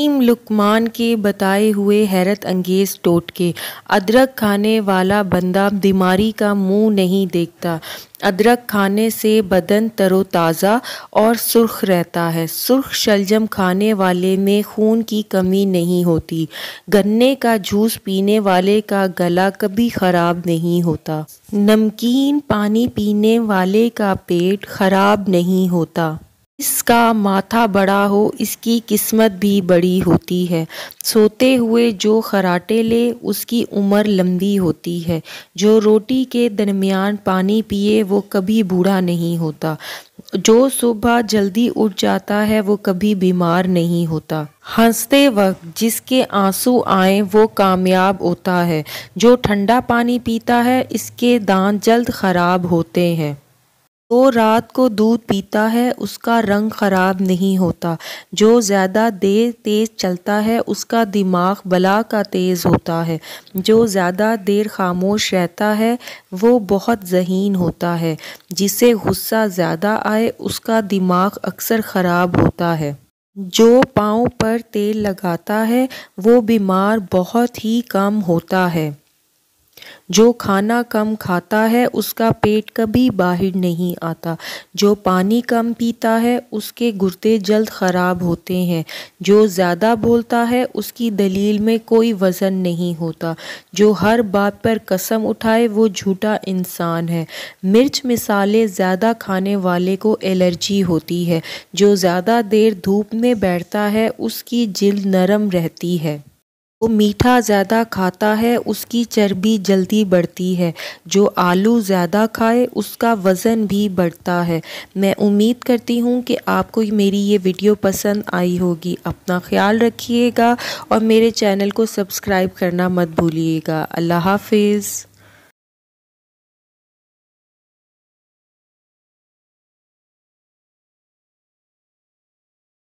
हकीम लुकमान के बताए हुए हैरत अंगेज टोटके अदरक खाने वाला बंदा बीमारी का मुंह नहीं देखता अदरक खाने से बदन तरोताज़ा और सुर्ख रहता है सुर्ख शलजम खाने वाले में खून की कमी नहीं होती गन्ने का जूस पीने वाले का गला कभी ख़राब नहीं होता नमकीन पानी पीने वाले का पेट ख़राब नहीं होता इसका माथा बड़ा हो इसकी किस्मत भी बड़ी होती है सोते हुए जो खराटे ले उसकी उम्र लंबी होती है जो रोटी के दरमियान पानी पिए वो कभी बूढ़ा नहीं होता जो सुबह जल्दी उठ जाता है वो कभी बीमार नहीं होता हंसते वक्त जिसके आंसू आए वो कामयाब होता है जो ठंडा पानी पीता है इसके दांत जल्द खराब होते हैं जो रात को दूध पीता है उसका रंग खराब नहीं होता जो ज़्यादा देर तेज़ चलता है उसका दिमाग बला का तेज़ होता है जो ज़्यादा देर खामोश रहता है वो बहुत जहीन होता है जिसे गुस्सा ज़्यादा आए उसका दिमाग अक्सर ख़राब होता है जो पाँव पर तेल लगाता है वो बीमार बहुत ही कम होता है जो खाना कम खाता है उसका पेट कभी बाहर नहीं आता जो पानी कम पीता है उसके गुर्दे जल्द ख़राब होते हैं जो ज़्यादा बोलता है उसकी दलील में कोई वज़न नहीं होता जो हर बात पर कसम उठाए वो झूठा इंसान है मिर्च मिसाले ज़्यादा खाने वाले को एलर्जी होती है जो ज़्यादा देर धूप में बैठता है उसकी जल्द नरम रहती है वो मीठा ज़्यादा खाता है उसकी चर्बी जल्दी बढ़ती है जो आलू ज़्यादा खाए उसका वज़न भी बढ़ता है मैं उम्मीद करती हूँ कि आपको मेरी ये वीडियो पसंद आई होगी अपना ख्याल रखिएगा और मेरे चैनल को सब्सक्राइब करना मत भूलिएगा अल्लाह हाफिज़